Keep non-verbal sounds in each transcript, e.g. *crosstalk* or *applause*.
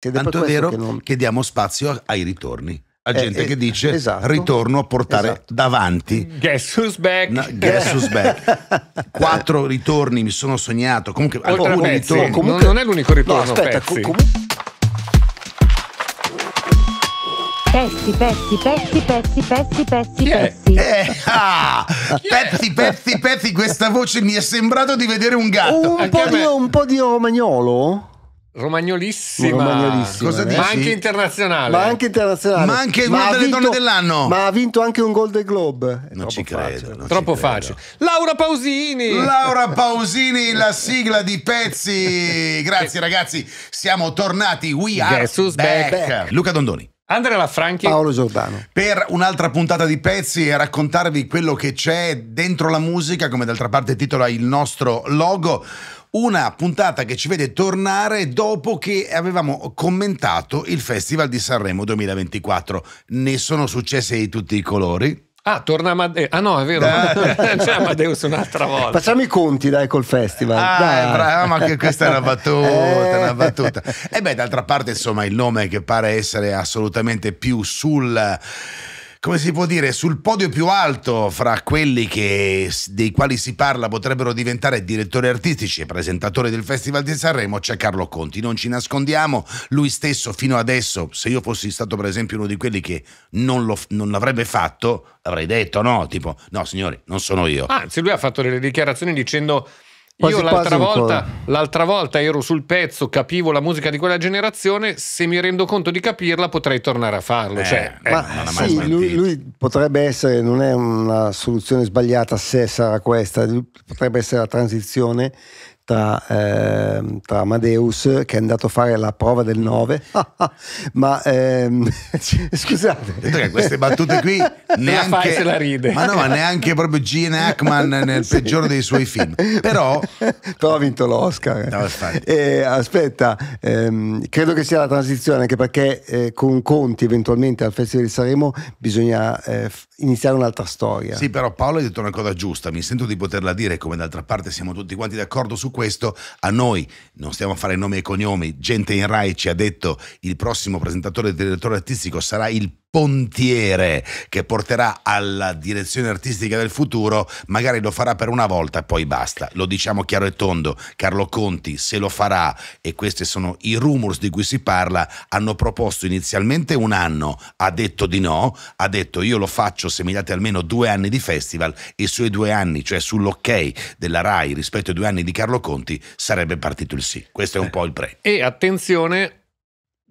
Tanto è vero che, non... che, diamo spazio ai ritorni. A eh, gente eh, che dice esatto, ritorno a portare esatto. davanti. Guess who's back? No, guess who's back. *laughs* Quattro ritorni mi sono sognato. Comunque, Oltre alcuni ritorni. Comunque... Non, è l'unico ritorno. No, aspetta, pezzi. Com- Pezzi, pezzi, pezzi, pezzi, pezzi, pezzi, pezzi. Eh, ah, pezzi, pezzi, pezzi, questa voce mi è sembrato di vedere un gatto. Un, po di, un po' di romagnolo? Romagnolissima. Romagnolissima Cosa eh. dici? Ma anche internazionale. Ma anche internazionale. Ma anche ma delle vinto, donne dell'anno. Ma ha vinto anche un Golden Globe. È non ci credo. Facile. Non troppo ci facile. Credo. Laura Pausini. Laura *laughs* Pausini, la sigla di pezzi. Grazie ragazzi, siamo tornati. We are Guess back. back. Luca Dondoni. Andrea Lafranchi Paolo Giordano per un'altra puntata di pezzi e raccontarvi quello che c'è dentro la musica come d'altra parte titola il nostro logo una puntata che ci vede tornare dopo che avevamo commentato il Festival di Sanremo 2024. Ne sono successe di tutti i colori. Ah, torna Amadeus. Ah, no, è vero. C'è *laughs* cioè, Amadeus un'altra volta. Facciamo i conti, dai, col festival. Ah, dai. Bravo, ma che questa è una battuta, *laughs* eh. una battuta. E eh beh, d'altra parte, insomma, il nome che pare essere assolutamente più sul come si può dire, sul podio più alto fra quelli che, dei quali si parla potrebbero diventare direttori artistici e presentatori del Festival di Sanremo c'è Carlo Conti. Non ci nascondiamo, lui stesso fino adesso, se io fossi stato per esempio uno di quelli che non, lo, non l'avrebbe fatto, avrei detto no, tipo no signori, non sono io. Anzi, lui ha fatto delle dichiarazioni dicendo Quasi, Io l'altra volta, l'altra volta ero sul pezzo, capivo la musica di quella generazione, se mi rendo conto di capirla potrei tornare a farlo. Eh, cioè, eh, ma eh, sì, lui, lui, potrebbe essere, non è una soluzione sbagliata se sarà questa, potrebbe essere la transizione tra, eh, tra, Amadeus che è andato a fare la prova del 9 *laughs* ma ehm, *laughs* scusate perché queste battute qui *laughs* neanche la se la ride ma no ma neanche proprio Gene Hackman nel sì. peggiore dei suoi film però però ha vinto l'Oscar no, eh, aspetta ehm, credo che sia la transizione anche perché eh, con Conti eventualmente al Festival di Saremo bisogna eh, iniziare un'altra storia. Sì, però Paolo ha detto una cosa giusta, mi sento di poterla dire, come d'altra parte siamo tutti quanti d'accordo su questo, a noi non stiamo a fare nomi e cognomi, gente in Rai ci ha detto il prossimo presentatore e direttore artistico sarà il pontiere che porterà alla direzione artistica del futuro, magari lo farà per una volta e poi basta. Lo diciamo chiaro e tondo, Carlo Conti se lo farà, e questi sono i rumors di cui si parla, hanno proposto inizialmente un anno, ha detto di no, ha detto io lo faccio se mi date almeno due anni di festival e sui due anni, cioè sull'ok della RAI rispetto ai due anni di Carlo Conti, sarebbe partito il sì. Questo è un eh. po' il pre. E attenzione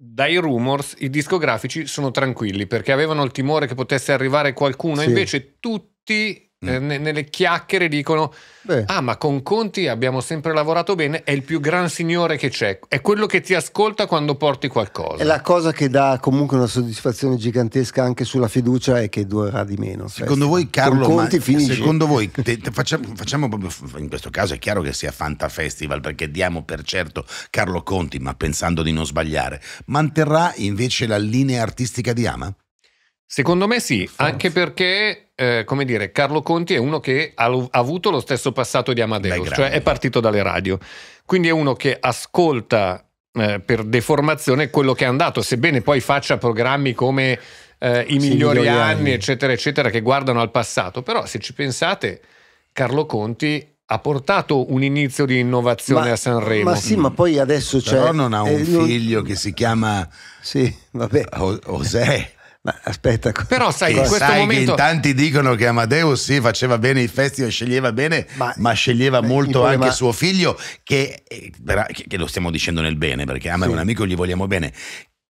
dai rumors i discografici sono tranquilli perché avevano il timore che potesse arrivare qualcuno, sì. invece tutti eh, mm. nelle chiacchiere dicono: Beh. Ah, ma con Conti abbiamo sempre lavorato bene, è il più gran signore che c'è, è quello che ti ascolta quando porti qualcosa. È la cosa che dà comunque una soddisfazione gigantesca anche sulla fiducia e che durerà di meno. Cioè, secondo festa. voi, Carlo, con Conti finisce. Secondo voi, te, te facciamo, facciamo, proprio in questo caso è chiaro che sia Fanta Festival perché diamo per certo Carlo Conti, ma pensando di non sbagliare, manterrà invece la linea artistica di Ama? Secondo me sì, anche perché, eh, come dire, Carlo Conti è uno che ha, ha avuto lo stesso passato di Amadeus, Beh, cioè è partito dalle radio. Quindi è uno che ascolta eh, per deformazione quello che è andato, sebbene poi faccia programmi come eh, I migliori, migliori anni, anni, eccetera, eccetera, che guardano al passato. Però se ci pensate, Carlo Conti ha portato un inizio di innovazione ma, a Sanremo. Ma sì, ma poi adesso c'è... Però non ha un eh, figlio non... che si chiama... Sì, vabbè. José. Ma aspetta, però sai, in questo sai momento... tanti dicono che Amadeus sì, faceva bene i festival, sceglieva bene, ma, ma sceglieva beh, molto anche suo figlio, eh, che, che, lo stiamo dicendo nel bene, perché Ama sì. un amico, gli vogliamo bene,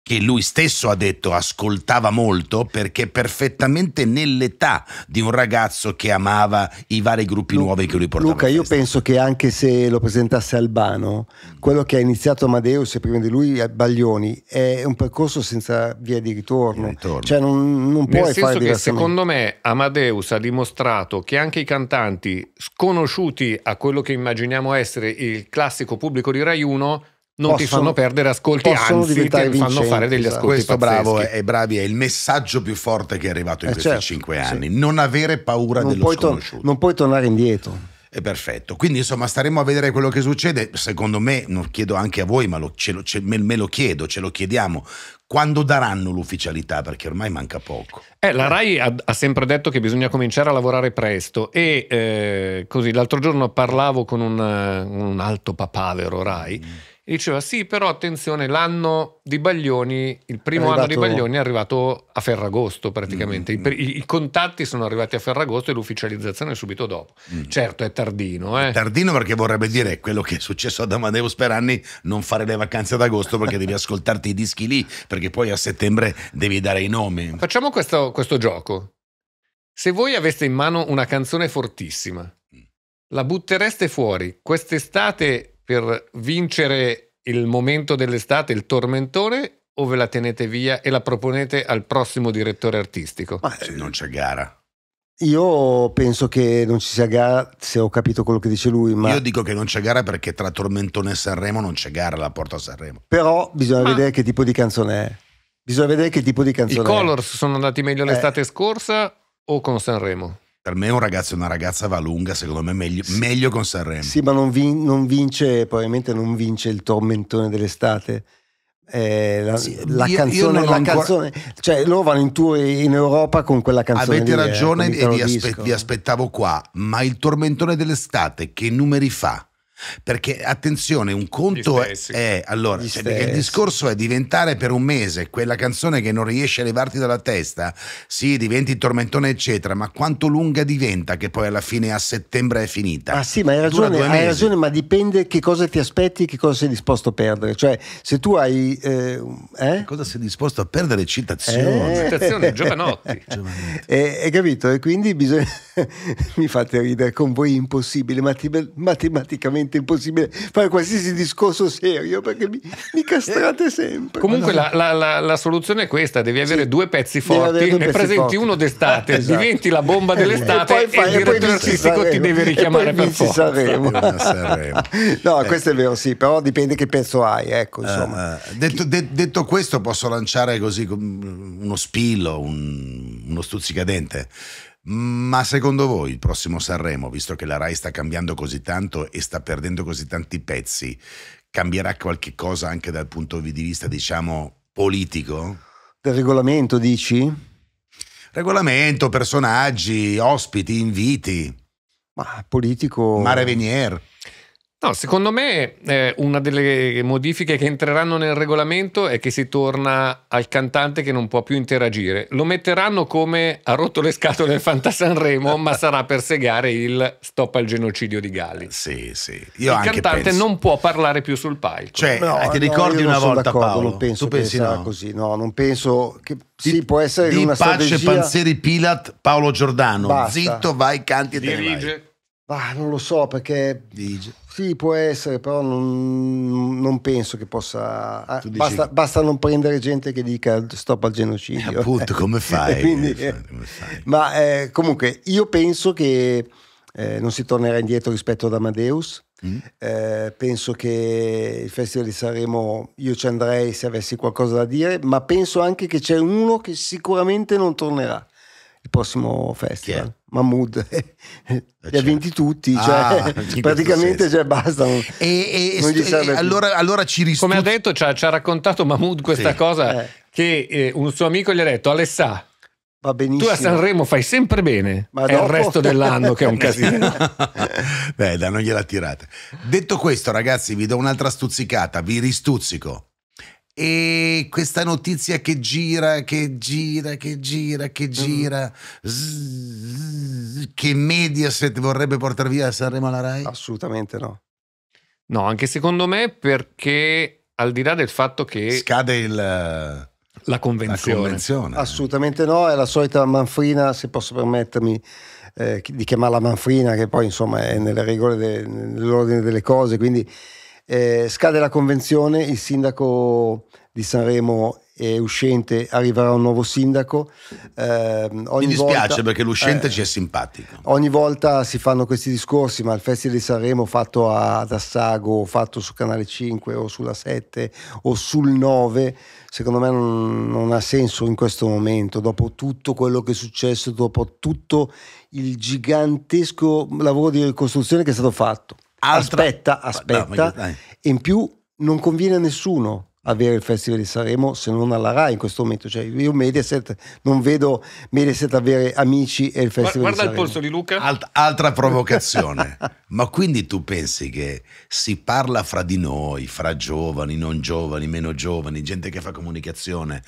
che lui stesso ha detto ascoltava molto perché perfettamente nell'età di un ragazzo che amava i vari gruppi Lu- nuovi che lui portava. Luca, io penso che anche se lo presentasse Albano, quello che ha iniziato Amadeus e prima di lui eh, Baglioni è un percorso senza via di ritorno. ritorno. Cioè non, non puoi Nel senso che secondo me Amadeus ha dimostrato che anche i cantanti sconosciuti a quello che immaginiamo essere il classico pubblico di Rai 1 non possono, ti fanno perdere ascolti, anzi diventare ti fanno vincenti, fare degli ascolti Questo eh, pazzeschi. bravo e bravi è il messaggio più forte che è arrivato in eh questi certo, cinque anni, sì. non avere paura non dello sconosciuto. non puoi tornare indietro. È perfetto, quindi insomma staremo a vedere quello che succede, secondo me, non chiedo anche a voi, ma lo, lo, ce, me, me lo chiedo, ce lo chiediamo, quando daranno l'ufficialità? Perché ormai manca poco. Eh, la RAI ha, ha, sempre detto che bisogna cominciare a lavorare presto e eh, così l'altro giorno parlavo con un, un alto papavero RAI. Mm e diceva sì, però attenzione, l'anno di Baglioni, il primo arrivato... anno di Baglioni è arrivato a Ferragosto praticamente, mm, mm. I, I, contatti sono arrivati a Ferragosto e l'ufficializzazione subito dopo. Mm. Certo è tardino. Eh. È tardino perché vorrebbe dire quello che è successo ad Amadeus per anni, non fare le vacanze ad agosto perché devi *laughs* ascoltarti i dischi lì, perché poi a settembre devi dare i nomi. Facciamo questo, questo gioco. Se voi aveste in mano una canzone fortissima, mm. la buttereste fuori quest'estate per vincere il momento dell'estate, il tormentone, o ve la tenete via e la proponete al prossimo direttore artistico? Ma se eh, non c'è gara. Io penso che non ci sia gara, se ho capito quello che dice lui. Ma... Io dico che non c'è gara perché tra Tormentone e Sanremo non c'è gara, la porta a Sanremo. Però bisogna ma... vedere che tipo di canzone è. Bisogna vedere che tipo di canzone I è. I Colors sono andati meglio l'estate eh. scorsa o con Sanremo? per me un ragazzo e una ragazza va lunga, secondo me meglio, sì. meglio con Sanremo. Sì, ma non, vin- non, vince, probabilmente non vince il tormentone dell'estate. Eh, la, sì, la io, canzone, io la ancora... canzone, cioè loro vanno in tour in Europa con quella canzone. Avete lì, eh, ragione eh, e vi, aspe- vi aspettavo qua, ma il tormentone dell'estate che numeri fa? Perché attenzione, un conto è, allora, cioè, il discorso è diventare per un mese quella canzone che non riesci a levarti dalla testa, sì, diventi tormentone, eccetera, ma quanto lunga diventa che poi alla fine a settembre è finita? Ah, sì, ma hai ragione, hai ragione ma dipende che cosa ti aspetti, che cosa sei disposto a perdere. Cioè, se tu hai. Eh, eh? Cosa sei disposto a perdere? Citazione. Eh. Citazione, giovanotti. giovanotti. *laughs* Eh, hai capito? E quindi bisogna. *laughs* mi fate ridere con voi impossibile, matematicamente veramente impossibile fare qualsiasi discorso serio perché mi, mi castrate eh, sempre. Comunque la, la, la, la, soluzione è questa, devi avere sì. due pezzi forti, due ne pezzi presenti forti. uno d'estate, *laughs* esatto. diventi la bomba dell'estate e, fai, e il direttore artistico ti deve richiamare per forza. Saremo. *laughs* Ah, Saremo. no, ecco. questo è vero, sì, però dipende che pezzo hai, ecco, insomma. Uh, detto, de, detto, questo posso lanciare così uno spillo, un, uno stuzzicadente. Ma secondo voi il prossimo Sanremo, visto che la RAI sta cambiando così tanto e sta perdendo così tanti pezzi, cambierà qualche cosa anche dal punto di vista, diciamo, politico? Del regolamento, dici? Regolamento, personaggi, ospiti, inviti. Ma politico... Mare Venier. No, secondo me eh, una delle modifiche che entreranno nel regolamento è che si torna al cantante che non può più interagire. Lo metteranno come ha rotto le scatole il Fanta Sanremo, ma sarà per segare il stop al genocidio di Galli. Eh, sì, sì. Io il cantante penso. non può parlare più sul palco. Cioè, no, ti ricordi no, una volta Paolo? Non penso tu pensi no? così, no, non penso che di, sì, può essere di una pace strategia... Panzeri Pilat, Paolo Giordano, Basta. zitto, vai, canti e dirige. Vai. Ah, non lo so perché... Dice. Sì, può essere, però non, non penso che possa... Ah, basta, che... basta, non prendere gente che dica stop al genocidio. Eh, appunto, come *laughs* fai? Quindi, come fai? Eh, ma eh, comunque io penso che eh, non si tornerà indietro rispetto ad Amadeus. Mm. Eh, penso che il Festival di Sanremo io ci andrei se avessi qualcosa da dire, ma penso anche che c'è uno che sicuramente non tornerà il prossimo festival. Mahmoud *laughs* eh, li ha certo. vinti tutti, ah, cioè, ah, *laughs* praticamente cioè, basta. Non, e, e, non e allora, allora, ci rispondo. Come ha detto, ci ha, ci ha raccontato Mahmoud questa sì. cosa eh. che eh, un suo amico gli ha detto, Alessà, Va benissimo. Tu a Sanremo fai sempre bene, ma dopo... il resto dell'anno che è un *laughs* casino. Beh, da non gliela tirate. Detto questo, ragazzi, vi do un'altra stuzzicata, vi ristuzzico e questa notizia che gira, che gira, che gira, che mm. gira, mm. che Mediaset vorrebbe portare via a Sanremo alla RAI? Assolutamente no. No, anche secondo me perché al di là del fatto che... Scade il, la, convenzione. la convenzione. Assolutamente no, è la solita manfrina, se posso permettermi eh, di chiamarla manfrina, che poi insomma è nelle regole, de, nell'ordine delle cose, quindi... Eh, scade la convenzione, il sindaco di Sanremo è uscente, arriverà un nuovo sindaco. Eh, Mi dispiace volta, perché l'uscente eh, ci è simpatico. Ogni volta si fanno questi discorsi, ma il Festival di Sanremo fatto ad Assago, fatto su Canale 5 o sulla 7 o sul 9, secondo me non, non ha senso in questo momento, dopo tutto quello che è successo, dopo tutto il gigantesco lavoro di ricostruzione che è stato fatto. Altra... Aspetta, aspetta. No, io, in più non conviene a nessuno avere il Festival di Sanremo se non alla RAI in questo momento. Cioè, io Mediaset non vedo Mediaset avere amici e il Festival guarda, di Sanremo. Guarda il polso di Luca. Alt- altra provocazione. *laughs* Ma quindi tu pensi che si parla fra di noi, fra giovani, non giovani, meno giovani, gente che fa comunicazione?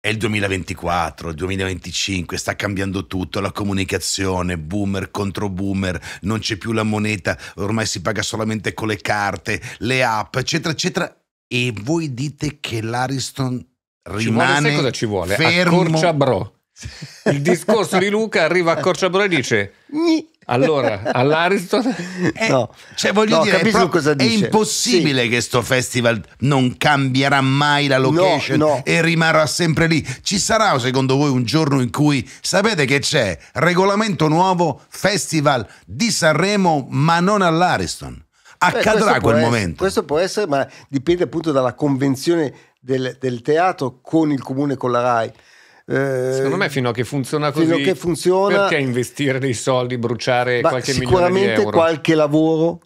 È il 2024, il 2025, sta cambiando tutto, la comunicazione, boomer contro boomer, non c'è più la moneta, ormai si paga solamente con le carte, le app, eccetera, eccetera e voi dite che l'Ariston rimane ci vuole, cosa ci vuole? fermo. Accorciabro. Il discorso di Luca arriva a Corciabro e dice allora all'Ariston eh, no, cioè voglio no, dire è, proprio, è, impossibile sì. che sto festival non cambierà mai la location no, no. e rimarrà sempre lì ci sarà secondo voi un giorno in cui sapete che c'è regolamento nuovo festival di Sanremo ma non all'Ariston accadrà eh, quel momento. questo può essere, ma dipende appunto dalla convenzione del, del teatro con il comune, con la RAI. Eh, Secondo me fino a che funziona così, fino che funziona, perché investire dei soldi, bruciare qualche milione di euro? Sicuramente qualche lavoro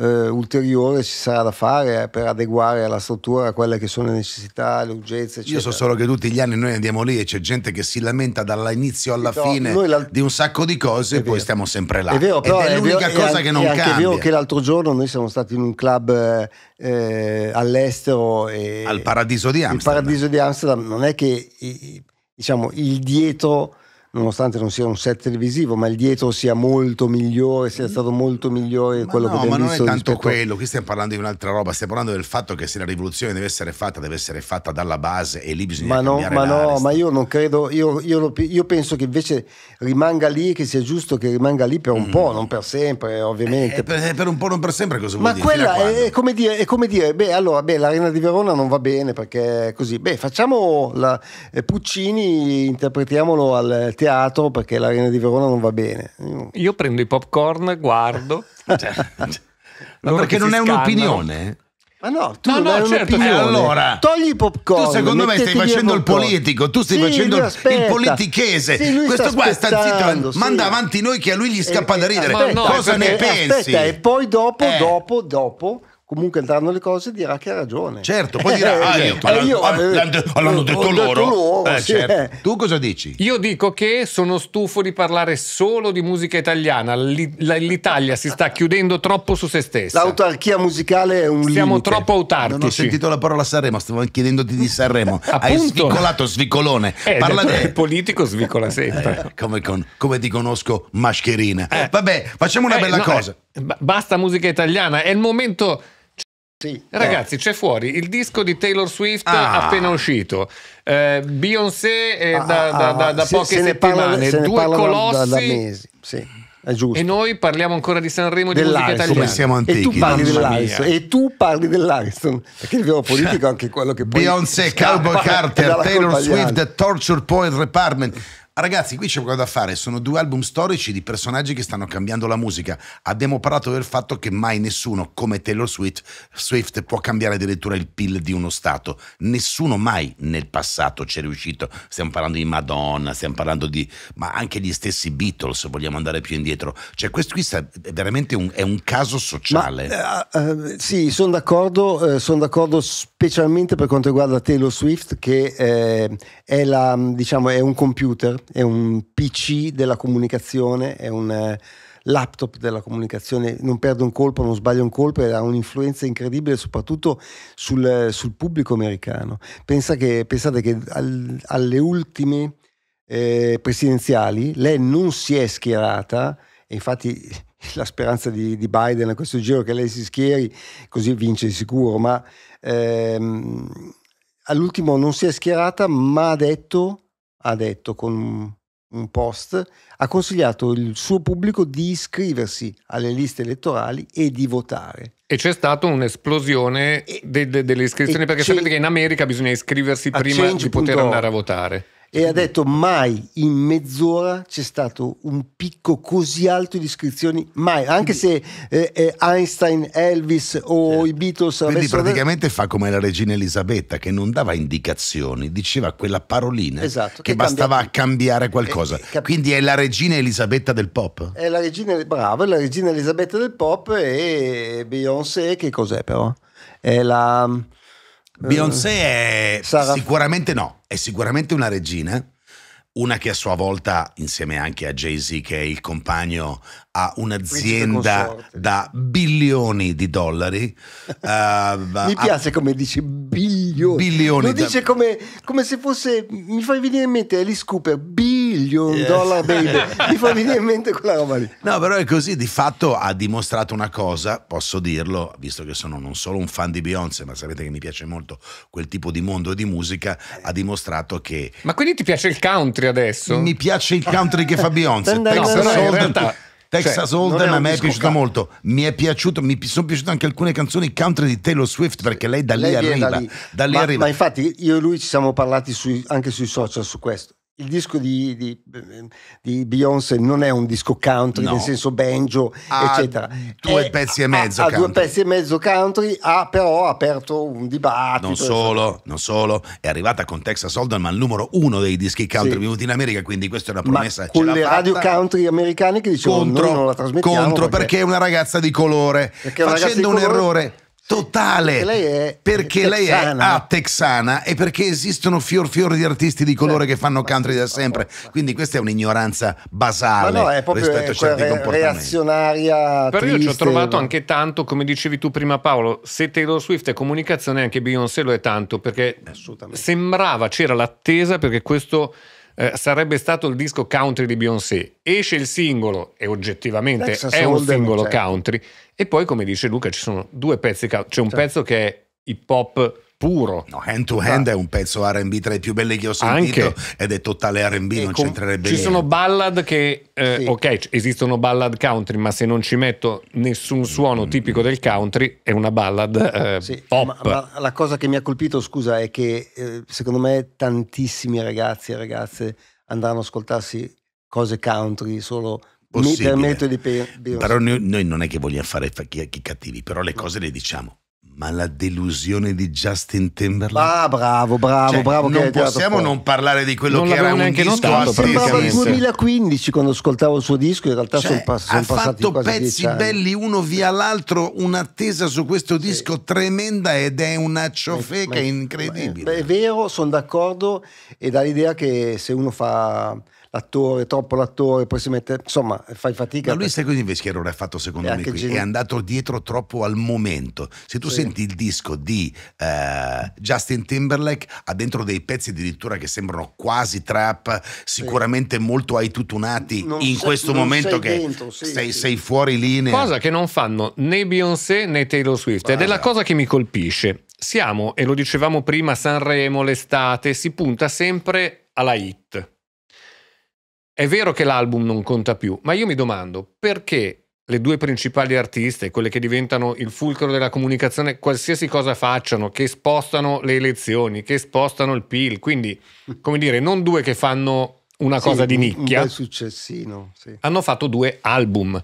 eh, ulteriore ci sarà da fare eh, per adeguare alla struttura quelle che sono le necessità, le urgenze. Eccetera. Io so solo che tutti gli anni noi andiamo lì e c'è gente che si lamenta dall'inizio alla no, fine di un sacco di cose e poi stiamo sempre là. È vero, però Ed è, è l'unica vero, cosa è che non è cambia. È vero che l'altro giorno noi siamo stati in un club eh, eh all'estero. E Al paradiso di Amsterdam. Il paradiso di Amsterdam non è che diciamo, il dietro nonostante non sia un set televisivo, ma il dietro sia molto migliore, sia stato molto migliore ma quello no, che abbiamo visto. No, ma non è tanto quello, qui stiamo parlando di un'altra roba, stiamo parlando del fatto che se la rivoluzione deve essere fatta, deve essere fatta dalla base e lì bisogna ma no, Ma no, resta. ma io non credo, io, io, lo, io, penso che invece rimanga lì, che sia giusto che rimanga lì per un mm. po', non per sempre, eh, ovviamente. Eh, per, eh, per, un po', non per sempre, cosa ma vuol dire? Ma quella è come dire, è come dire, beh, allora, beh, l'Arena di Verona non va bene perché così, beh, facciamo la, eh, Puccini, interpretiamolo al teatro teatro perché l'Arena di Verona non va bene. Io prendo i popcorn, guardo. *laughs* cioè, Ma perché non è un'opinione? Ma no, tu no, no, certo. Eh, allora, togli i popcorn. Tu secondo me stai facendo il politico, tu stai sì, facendo il politichese. Sì, Questo sta qua sta zitto, sì. manda avanti noi che a lui gli scappa eh, da eh, ridere. Aspetta, Cosa perché, ne pensi? Aspetta, e poi dopo, eh. dopo, dopo comunque andranno le cose dirà che ha ragione. Certo, *laughs* poi dirà, ah, io, eh, io ah, l'hanno detto loro. Detto loro eh, sì, certo. Tu cosa dici? Io dico che sono stufo di parlare solo di musica italiana, l'Italia si sta chiudendo troppo su se stessa. L'autarchia musicale è un Siamo limite. troppo autarchici. Non ho sentito la parola Sanremo, stavo chiedendoti di Sanremo. *laughs* Hai svicolato svicolone. Eh, Parla del... Il politico svicola sempre. Eh, come, con, come, ti conosco mascherina. Eh. Vabbè, facciamo una bella no, cosa. basta musica italiana, è il momento sì, Ragazzi, c'è fuori il disco di Taylor Swift ah. appena uscito, eh, Beyoncé eh, ah, da, ah, da, da, ah, da se, poche se settimane, parla, se due colossi. Da, mesi, sì. È giusto. E noi parliamo ancora di Sanremo di musica italiana. Come siamo antichi. E tu parli dell'Ariston. E tu parli dell'Ariston. Perché il vero politico è anche quello che poi Beyoncé, Cowboy Carter, Taylor Swift, The Torture Point Repartment. Ragazzi, qui c'è qualcosa da fare. Sono due album storici di personaggi che stanno cambiando la musica. Abbiamo parlato del fatto che mai nessuno, come Taylor Swift, Swift può cambiare addirittura il PIL di uno Stato. Nessuno mai nel passato ci è riuscito. Stiamo parlando di Madonna, stiamo parlando di... ma anche gli stessi Beatles, vogliamo andare più indietro. Cioè, questo qui è veramente un, è un caso sociale. Ma, eh, eh, sì, sono d'accordo, eh, sono d'accordo specialmente per quanto riguarda Taylor Swift, che eh, è, la, diciamo, è un computer è un PC della comunicazione, è un eh, laptop della comunicazione, non perde un colpo, non sbaglia un colpo e ha un'influenza incredibile soprattutto sul, sul pubblico americano. Pensa che, pensate che al, alle ultime eh, presidenziali lei non si è schierata e infatti *laughs* la speranza di, di, Biden a questo giro è che lei si schieri così vince di sicuro, ma ehm, all'ultimo non si è schierata ma ha detto ha detto con un post, ha consigliato il suo pubblico di iscriversi alle liste elettorali e di votare. E c'è stata un'esplosione e, de, de, delle iscrizioni, perché sapete che in America bisogna iscriversi prima di poter andare a votare e ha detto mai in mezz'ora c'è stato un picco così alto di iscrizioni, mai, anche se eh, eh, Einstein, Elvis o certo. i Beatles... Quindi praticamente adesso... fa come la regina Elisabetta che non dava indicazioni, diceva quella parolina esatto, che, che bastava cambia... cambiare qualcosa. Eh, eh, cap... Quindi è la regina Elisabetta del pop? È la regina, bravo, è la regina Elisabetta del pop e Beyoncé che cos'è però? È la... Beyoncé eh, è Sarah. sicuramente no, è sicuramente una regina, una che a sua volta, insieme anche a Jay-Z, che è il compagno, ha un'azienda da bilioni di dollari. uh, *laughs* mi piace come dice bilioni. bilioni Lo dice come, come, se fosse, mi fai venire in mente Alice Cooper, bilioni million dollar baby. *laughs* Mi fa venire in mente quella roba lì. No, però è così, di fatto ha dimostrato una cosa, posso dirlo, visto che sono non solo un fan di Beyoncé, ma sapete che mi piace molto quel tipo di mondo e di musica, ha dimostrato che... Ma quindi ti piace il country adesso? Mi piace il country che fa Beyoncé. no, però Texas cioè, Hold'em a me è piaciuta molto. Mi è piaciuto, mi sono piaciute anche alcune canzoni country di Taylor Swift perché lei da lei lì arriva. Da lì. Da lì ma, arriva. ma, infatti io e lui ci siamo parlati sui, anche sui social su questo il disco di, di, di, Beyoncé non è un disco country no. nel senso banjo, ha eccetera. Due è, pezzi e mezzo. Ha, country. ha due pezzi e mezzo country, ha però aperto un dibattito. Non solo, non solo, è arrivata con Texas Hold'em al numero uno dei dischi country sì. venuti in America, quindi questa è una promessa. Ma con le radio country americane che dicevano contro, non la trasmettiamo. Contro perché, perché è una ragazza di colore, facendo un colore, errore Totale. Perché lei è, perché texana. Lei è ah, texana e perché esistono fior fior di artisti di colore che fanno country da sempre. Quindi questa è un'ignoranza basale Ma no, è proprio rispetto a certi re- comportamenti. reazionaria. Però triste. io ci ho trovato anche tanto, come dicevi tu prima Paolo, se Taylor Swift è comunicazione anche Beyoncé lo è tanto perché sembrava c'era l'attesa perché questo eh, sarebbe stato il disco country di Beyoncé. Esce il singolo, e oggettivamente Texas è un singolo certo. country, e poi come dice Luca ci sono due pezzi, c'è un cioè. pezzo che è hip hop puro. No, hand to hand è un pezzo RB tra i più belli che ho sentito Anche. ed è totale RB, non com- c'entrerebbe. Ci sono ballad che, eh, sì. ok, esistono ballad country, ma se non ci metto nessun suono mm. tipico del country, è una ballad eh, sì. pop. Ma, ma, la cosa che mi ha colpito, scusa, è che eh, secondo me tantissimi ragazzi e ragazze andranno a ascoltarsi cose country solo Possibile. mi permetto di, per, di però noi, noi, non è che vogliamo fare chi, chi cattivi però le cose le diciamo ma la delusione di Justin Timberlake. Ah, bravo, bravo, cioè, bravo. Non possiamo non parlare di quello non che era un disco notato, Sembrava il 2015 quando ascoltavo il suo disco, in realtà cioè, sono, pass- sono passati Ha fatto pezzi belli uno via l'altro, un'attesa su questo disco sì. tremenda ed è una ciofeca ma, ma, incredibile. Beh, è vero, sono d'accordo e dà l'idea che se uno fa l'attore, troppo l'attore, poi si mette, insomma, fai fatica. Ma lui sai cosa invece che non è fatto secondo è me qui? Gen- è andato dietro troppo al momento. Se tu sì. senti il disco di eh, Justin Timberlake, ha dentro dei pezzi addirittura che sembrano quasi trap, sicuramente sì. molto aitutunati non in sei, questo momento che dentro, sì, sei, sei, fuori linea. Cosa che non fanno né Beyoncé né Taylor Swift. Ed è la esatto. cosa che mi colpisce. Siamo, e lo dicevamo prima, Sanremo, l'estate, si punta sempre alla hit è vero che l'album non conta più, ma io mi domando perché le due principali artiste, quelle che diventano il fulcro della comunicazione, qualsiasi cosa facciano, che spostano le elezioni, che spostano il PIL, quindi *laughs* come dire, non due che fanno una sì, cosa di nicchia, un bel successino, sì. hanno fatto due album.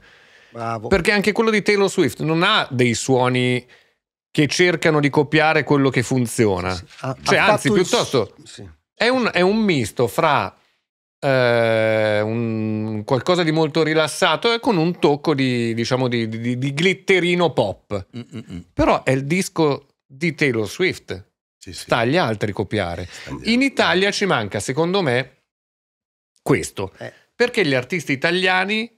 Bravo. Perché anche quello di Taylor Swift non ha dei suoni che cercano di copiare quello che funziona. Sì, ha, cioè, ha anzi, piuttosto il... è, un, è un misto fra eh, un, qualcosa di molto rilassato e con un tocco di, diciamo, di, di, di glitterino pop. Mm-mm. Però è il disco di Taylor Swift. Sì, sì. Sta agli altri copiare. Stagliare. In Italia ci manca, secondo me, questo. Eh. Perché gli artisti italiani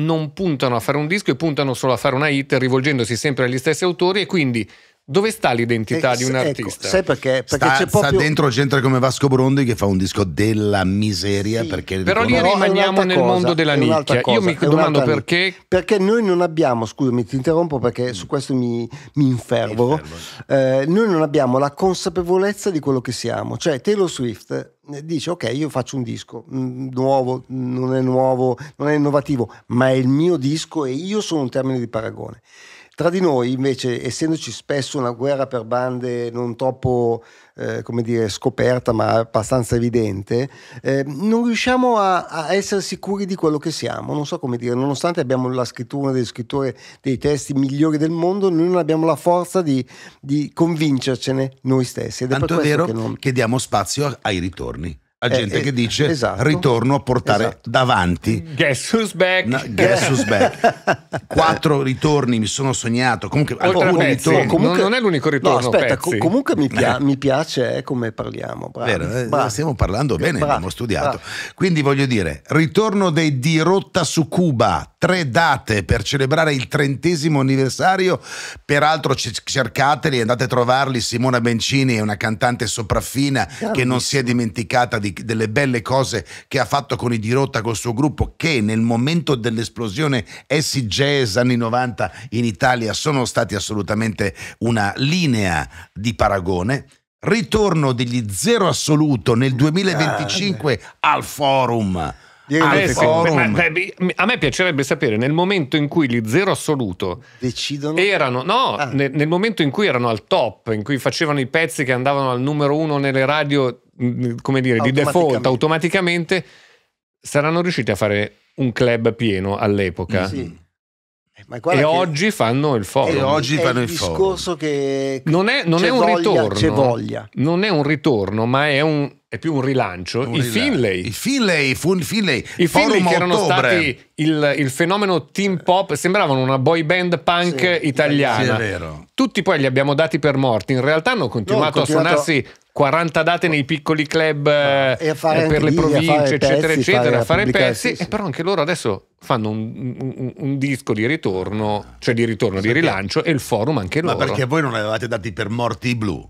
non puntano a fare un disco e puntano solo a fare una hit rivolgendosi sempre agli stessi autori e quindi dove sta l'identità eh, di un ecco, artista? sai perché? Perché sta, c'è proprio... sta dentro gente come Vasco Brondi che fa un disco della miseria. Sì, perché però lì rimaniamo nel cosa, mondo della nicchia. Cosa, Io mi domando perché. Perché noi non abbiamo, scusami, ti interrompo perché su questo mi, mi infervoro. Eh, noi non abbiamo la consapevolezza di quello che siamo. Cioè, Taylor Swift eh, dice ok io faccio un disco mm, nuovo non è nuovo non è innovativo ma è il mio disco e io sono un termine di paragone tra di noi, invece, essendoci spesso una guerra per bande non troppo eh, come dire, scoperta, ma abbastanza evidente, eh, non riusciamo a, a, essere sicuri di quello che siamo. Non so come dire, nonostante abbiamo la scrittura del scrittore dei testi migliori del mondo, noi non abbiamo la forza di, di convincercene noi stessi. Ed è Tanto per è vero che, non... che diamo spazio ai ritorni a eh, gente eh, che dice esatto, ritorno a portare esatto. davanti. Guess who's back? No, guess who's back. *laughs* Quattro ritorni mi sono sognato. Comunque, Oltre alcuni ritorni. Comunque, non, è l'unico ritorno. No, aspetta, co- comunque mi, pia- eh. mi piace eh, come parliamo. Bravi, Vero, eh, bravi. Stiamo parlando bene, bravi, abbiamo studiato. Quindi voglio dire, ritorno dei di rotta su Cuba, tre date per celebrare il trentesimo anniversario. Peraltro cercateli, andate a trovarli. Simona Bencini è una cantante sopraffina Bravissimo. che non si è dimenticata di, delle belle cose che ha fatto con i di rotta col suo gruppo, che nel momento dell'esplosione essi jazz anni 90 in Italia sono stati assolutamente una linea di paragone. Ritorno degli zero assoluto nel 2025 ah, al forum Adesso, ah, forum. Beh, beh, a me piacerebbe sapere nel momento in cui gli zero assoluto decidono erano no, ah. nel, nel momento in cui erano al top, in cui facevano i pezzi che andavano al numero uno nelle radio, mm, mm, come dire, di default automaticamente saranno riusciti a fare un club pieno all'epoca. Sì. Mm. Eh, e oggi fanno il forum. E oggi è fanno il, il discorso che non è, non è un voglia, ritorno. C'è voglia. Non è un ritorno, ma è un è più un rilancio, un i, Finlay. I Finlay. Fu, Finlay, I Finlay che erano ottobre. stati il, il, fenomeno team pop, sembravano una boy band punk sì, italiana. Sì, è vero. Tutti poi li abbiamo dati per morti, in realtà hanno continuato, no, continuato... a suonarsi 40 date nei piccoli club eh, per le province, eccetera, pezzi, eccetera, a fare pezzi, e però anche loro adesso fanno un, un, un disco di ritorno, cioè di ritorno, sì, di rilancio, sì. e il forum anche loro. Ma perché voi non avevate dati per morti i blu?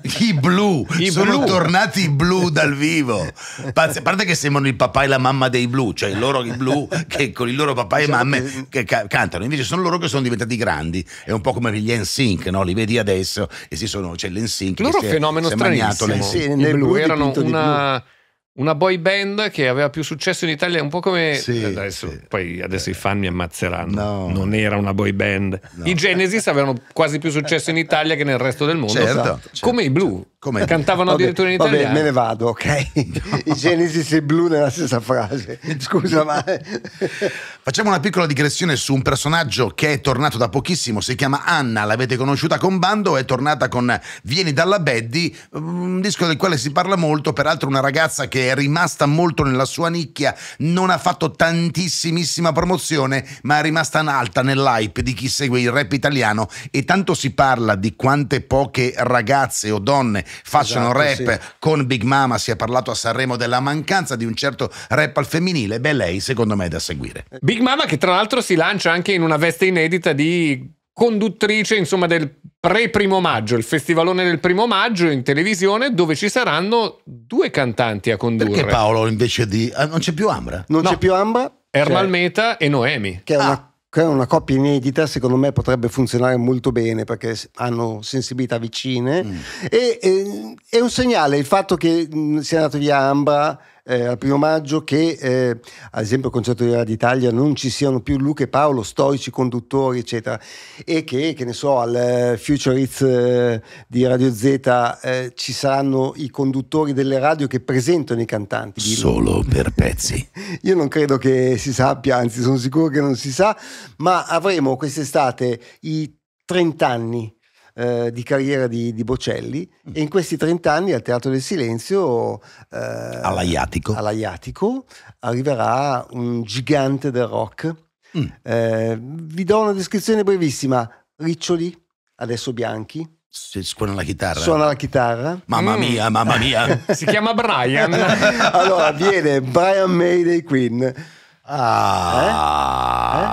I blu I sono blu. tornati blu dal vivo. Pazzi, a parte che sembrano il papà e la mamma dei blu, cioè i loro i blu che con il loro papà e diciamo mamme che ca cantano. Invece sono loro che sono diventati grandi. È un po' come gli NSYNC, no? Li vedi adesso e si sono, c'è cioè l'NSYNC. Loro che si è, fenomeno si è stranissimo. Sì, I blu erano una. Blu una boy band che aveva più successo in Italia, un po' come sì, adesso, sì. poi adesso i fan mi ammazzeranno. No. Non era una boy band. No. I Genesis avevano quasi più successo in Italia che nel resto del mondo, certo, come certo, i Blue. Certo. Come? *laughs* Cantavano vabbè, addirittura in italiano. Vabbè, me ne vado, ok? *laughs* I Genesis e i Blue nella stessa frase. Scusa, ma. Facciamo una piccola digressione su un personaggio che è tornato da pochissimo. Si chiama Anna, l'avete conosciuta con Bando, è tornata con Vieni dalla Beddi, un disco del quale si parla molto. Peraltro, una ragazza che è rimasta molto nella sua nicchia, non ha fatto tantissimissima promozione, ma è rimasta in alta nell'hype di chi segue il rap italiano. E tanto si parla di quante poche ragazze o donne facciano esatto, rap sì. con Big Mama, si è parlato a Sanremo della mancanza di un certo rap al femminile, beh lei secondo me è da seguire. Big Mama che tra l'altro si lancia anche in una veste inedita di conduttrice insomma del pre-primo maggio, il festivalone del primo maggio in televisione dove ci saranno due cantanti a condurre. Perché Paolo invece di... Ah, non c'è più Ambra? Non no. c'è più Ambra? Ermal cioè... Meta e Noemi. Che è una ah che è una coppia inedita, secondo me potrebbe funzionare molto bene perché hanno sensibilità vicine. Mm. E, e, è un segnale il fatto che mm, sia andato via Ambra eh, al primo maggio che eh, ad esempio al concerto di Radio Italia non ci siano più Luca e Paolo, storici conduttori eccetera e che, che ne so, al eh, Future Hits eh, di Radio Z eh, ci saranno i conduttori delle radio che presentano i cantanti. Solo per pezzi. *laughs* Io non credo che si sappia, anzi sono sicuro che non si sa, ma avremo quest'estate i 30 anni eh, di carriera di, di Bocelli mm. e in questi 30 anni al Teatro del Silenzio eh, all'Aiatico. all'Aiatico arriverà un gigante del rock. Mm. Eh, vi do una descrizione brevissima. Riccioli, adesso Bianchi, si suona la chitarra. Suona la chitarra. Mamma mm. mia, mamma mia. *laughs* si chiama Brian. *laughs* allora viene Brian May dei Queen. Ah, eh? Eh?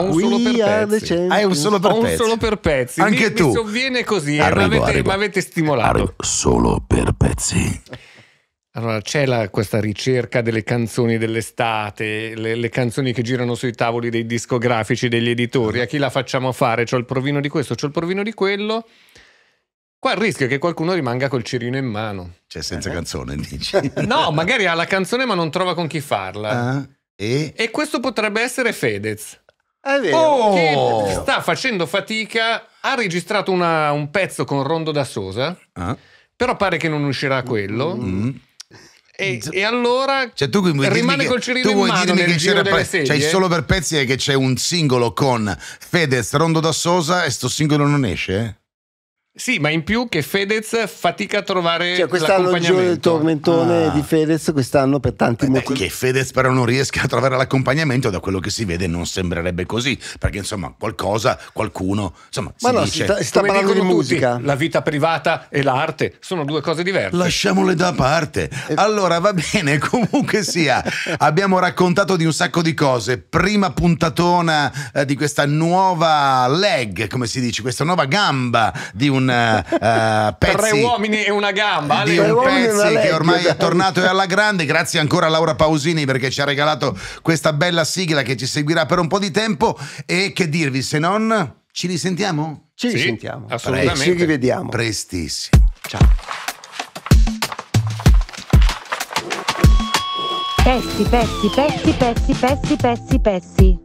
Ho, un solo per pezzi. Hai un solo per Ho pezzi. un solo per pezzi. Anche mi, tu. Mi sovviene così. Eh, arrivo, eh, mi avete stimolato. Arrivo solo per pezzi. Allora, c'è la, questa ricerca delle canzoni dell'estate, le, le, canzoni che girano sui tavoli dei discografici, degli editori, a chi la facciamo fare? C'ho il provino di questo, c'ho il provino di quello. Qua il rischio è che qualcuno rimanga col cirino in mano. Cioè, senza eh. canzone, dici? No, magari ha la canzone ma non trova con chi farla. Ah. E? e questo potrebbe essere Fedez. È vero. Oh. Che sta facendo fatica, ha registrato una, un pezzo con Rondo da Sosa, ah. però pare che non uscirà quello. Mm. mm. E, e, allora cioè, tu rimane col cerino tu vuoi in mano nel giro delle cioè, sedie? Cioè, solo per pezzi è che c'è un singolo con Fedez, Rondo da Sosa e sto singolo non esce? Sì, ma in più che Fedez fatica a trovare cioè, quest'anno il tormentone ah. di Fedez quest'anno per tanti eh, motivi. Che Fedez però non riesca a trovare l'accompagnamento da quello che si vede non sembrerebbe così, perché insomma qualcosa, qualcuno, insomma, ma si no, dice, si sta, sta parlando di musica. Tutti, la vita privata e l'arte sono due cose diverse. Lasciamole da parte. Eh. Allora va bene, *laughs* comunque sia, abbiamo raccontato di un sacco di cose, prima puntatona eh, di questa nuova leg, come si dice, questa nuova gamba di un un uh, pezzi, tre uomini e una gamba di eh. un pezzi che ormai è tornato e alla grande grazie ancora a Laura Pausini perché ci ha regalato questa bella sigla che ci seguirà per un po' di tempo e che dirvi se non ci risentiamo? ci sì, risentiamo assolutamente ci rivediamo prestissimo ciao Pezzi, pezzi, pezzi, pezzi, pezzi, pezzi, pezzi.